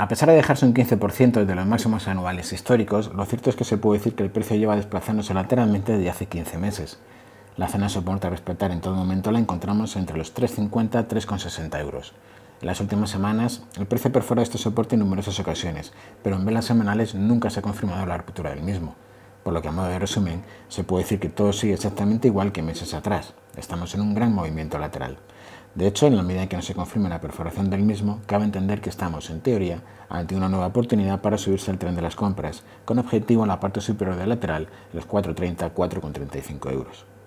A pesar de dejarse un 15% de los máximos anuales históricos, lo cierto es que se puede decir que el precio lleva desplazándose lateralmente desde hace 15 meses. La zona soporte a respetar en todo momento la encontramos entre los 3,50 y 3,60 euros. En las últimas semanas, el precio perfora este soporte en numerosas ocasiones, pero en velas semanales nunca se ha confirmado la ruptura del mismo. Por lo que a modo de resumen, se puede decir que todo sigue exactamente igual que meses atrás. Estamos en un gran movimiento lateral. De hecho, en la medida en que no se confirme la perforación del mismo, cabe entender que estamos, en teoría, ante una nueva oportunidad para subirse al tren de las compras, con objetivo en la parte superior del lateral, los 4.30-4.35 euros.